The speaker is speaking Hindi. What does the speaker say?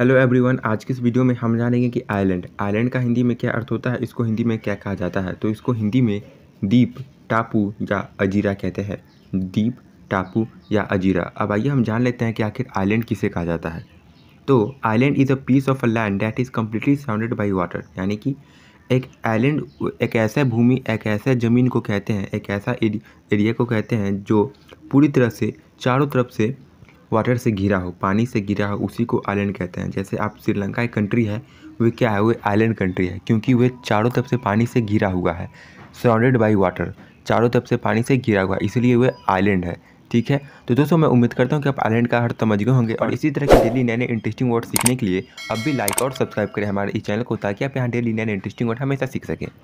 हेलो एवरीवन आज के इस वीडियो में हम जानेंगे कि आइलैंड आइलैंड का हिंदी में क्या अर्थ होता है इसको हिंदी में क्या कहा जाता है तो इसको हिंदी में दीप टापू या अजीरा कहते हैं दीप टापू या अजीरा अब आइए हम जान लेते हैं कि आखिर आइलैंड किसे कहा जाता है तो island is a piece of a land that is completely surrounded by water यानी कि एक आइलैंड एक ऐसा भूमि एक ऐसा ज़मीन को कहते हैं एक ऐसा एरिया को कहते हैं जो पूरी तरह से चारों तरफ से वाटर से घिरा हो पानी से घिरा हो उसी को आइलैंड कहते हैं जैसे आप श्रीलंका एक कंट्री है वे क्या है वे आइलैंड कंट्री है क्योंकि वे चारों तरफ से पानी से घिरा हुआ है सराउंडेड बाई वाटर चारों तरफ से पानी से घिरा हुआ है इसलिए वे आइलैंड है ठीक है तो दोस्तों मैं उम्मीद करता हूँ कि आप आइलैंड का हर समझ गए होंगे और इसी तरह के डेली नए नए इंटरेस्टिंग वर्ड सीखने के लिए अब भी लाइक और सब्सक्राइब करें हमारे इस चैनल को ताकि आप यहाँ डेली नए नए इंटरेस्टिंग वर्ड हमेशा सीख सकें